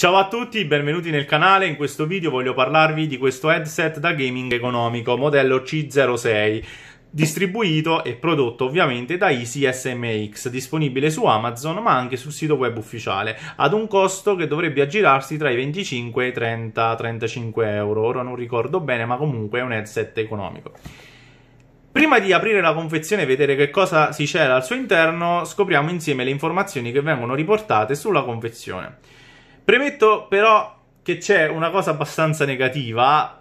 Ciao a tutti, benvenuti nel canale. In questo video voglio parlarvi di questo headset da gaming economico, modello C06, distribuito e prodotto ovviamente da Easy SMX, disponibile su Amazon ma anche sul sito web ufficiale, ad un costo che dovrebbe aggirarsi tra i 25 e i 30, 35 euro. Ora non ricordo bene, ma comunque è un headset economico. Prima di aprire la confezione e vedere che cosa si cela al suo interno, scopriamo insieme le informazioni che vengono riportate sulla confezione. Premetto però che c'è una cosa abbastanza negativa,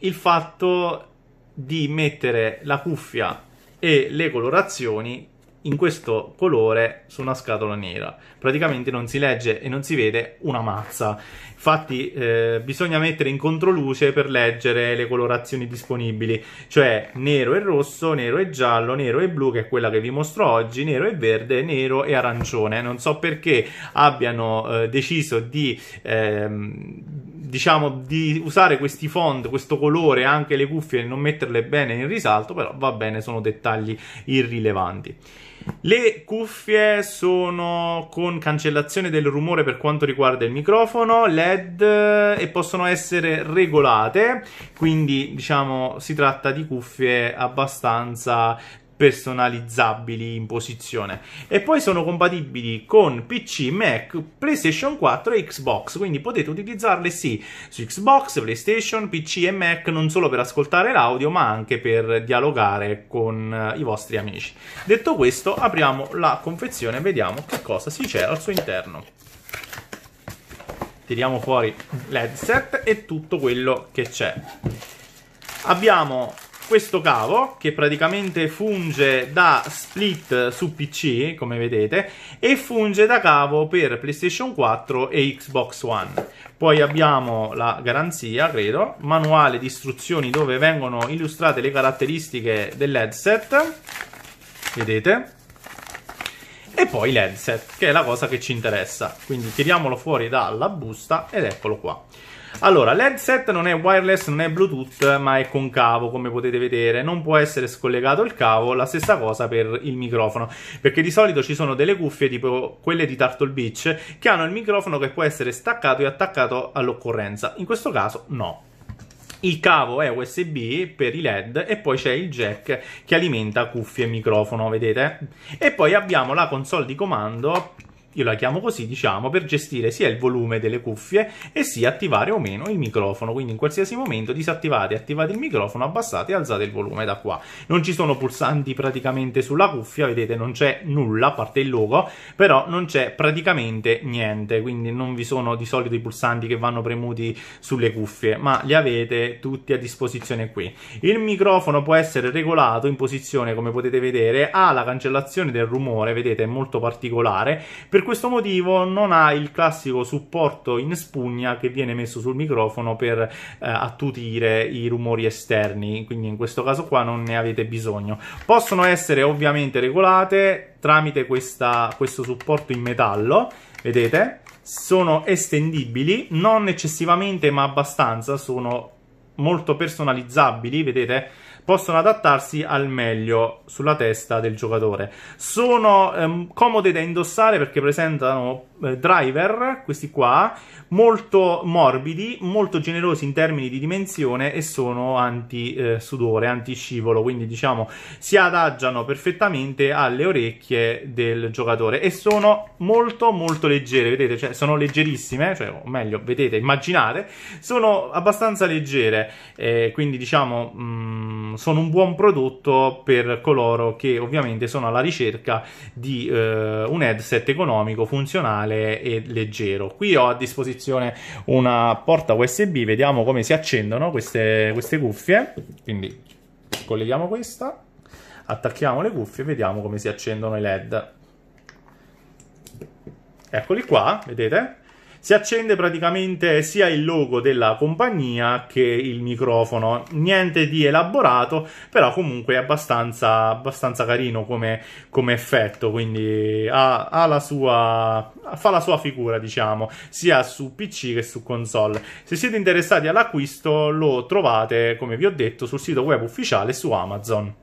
il fatto di mettere la cuffia e le colorazioni in questo colore su una scatola nera. Praticamente non si legge e non si vede una mazza. Infatti eh, bisogna mettere in controluce per leggere le colorazioni disponibili, cioè nero e rosso, nero e giallo, nero e blu, che è quella che vi mostro oggi, nero e verde, nero e arancione. Non so perché abbiano eh, deciso di, ehm, diciamo, di usare questi fond, questo colore, anche le cuffie e non metterle bene in risalto, però va bene, sono dettagli irrilevanti. Le cuffie sono con cancellazione del rumore per quanto riguarda il microfono, LED eh, e possono essere regolate, quindi diciamo si tratta di cuffie abbastanza personalizzabili in posizione e poi sono compatibili con PC, Mac, PlayStation 4 e Xbox, quindi potete utilizzarle sì su Xbox, PlayStation, PC e Mac non solo per ascoltare l'audio ma anche per dialogare con eh, i vostri amici. Detto questo, apriamo la confezione e vediamo che cosa si c'è al suo interno. Tiriamo fuori l'headset e tutto quello che c'è. Abbiamo questo cavo che praticamente funge da split su PC, come vedete, e funge da cavo per PlayStation 4 e Xbox One. Poi abbiamo la garanzia, credo, manuale di istruzioni dove vengono illustrate le caratteristiche dell'headset. Vedete? E poi l'headset, che è la cosa che ci interessa. Quindi tiriamolo fuori dalla busta ed eccolo qua. Allora, l'headset non è wireless, non è Bluetooth, ma è concavo, come potete vedere. Non può essere scollegato il cavo, la stessa cosa per il microfono, perché di solito ci sono delle cuffie tipo quelle di Turtle Beach che hanno il microfono che può essere staccato e attaccato all'occorrenza. In questo caso no. Il cavo è USB per i LED e poi c'è il jack che alimenta cuffie e microfono, vedete? E poi abbiamo la console di comando io la chiamo così, diciamo, per gestire sia il volume delle cuffie e sia attivare o meno il microfono. Quindi in qualsiasi momento disattivate, attivate il microfono, abbassate e alzate il volume da qua. Non ci sono pulsanti praticamente sulla cuffia, vedete, non c'è nulla, a parte il logo, però non c'è praticamente niente, quindi non vi sono di solito i pulsanti che vanno premuti sulle cuffie, ma li avete tutti a disposizione qui. Il microfono può essere regolato in posizione, come potete vedere, ha la cancellazione del rumore, vedete, è molto particolare, per per questo motivo non ha il classico supporto in spugna che viene messo sul microfono per eh, attutire i rumori esterni, quindi in questo caso qua non ne avete bisogno. Possono essere ovviamente regolate tramite questa, questo supporto in metallo, vedete? Sono estendibili, non eccessivamente ma abbastanza, sono molto personalizzabili, vedete? possono adattarsi al meglio sulla testa del giocatore. Sono ehm, comode da indossare perché presentano eh, driver, questi qua, molto morbidi, molto generosi in termini di dimensione e sono anti-sudore, eh, anti-scivolo, quindi diciamo si adagiano perfettamente alle orecchie del giocatore e sono molto molto leggere, vedete, cioè, sono leggerissime, cioè, o meglio, vedete, immaginate, sono abbastanza leggere, eh, quindi diciamo... Mh, mm, sono un buon prodotto per coloro che ovviamente sono alla ricerca di eh, un headset economico, funzionale e leggero. Qui ho a disposizione una porta USB, vediamo come si accendono queste, queste cuffie, quindi colleghiamo questa, attacchiamo le cuffie e vediamo come si accendono i LED. Eccoli qua, vedete? si accende praticamente sia il logo della compagnia che il microfono. Niente di elaborato, però comunque è abbastanza, abbastanza carino come, come effetto, quindi ha, ha la sua, fa la sua figura, diciamo, sia su PC che su console. Se siete interessati all'acquisto lo trovate, come vi ho detto, sul sito web ufficiale su Amazon.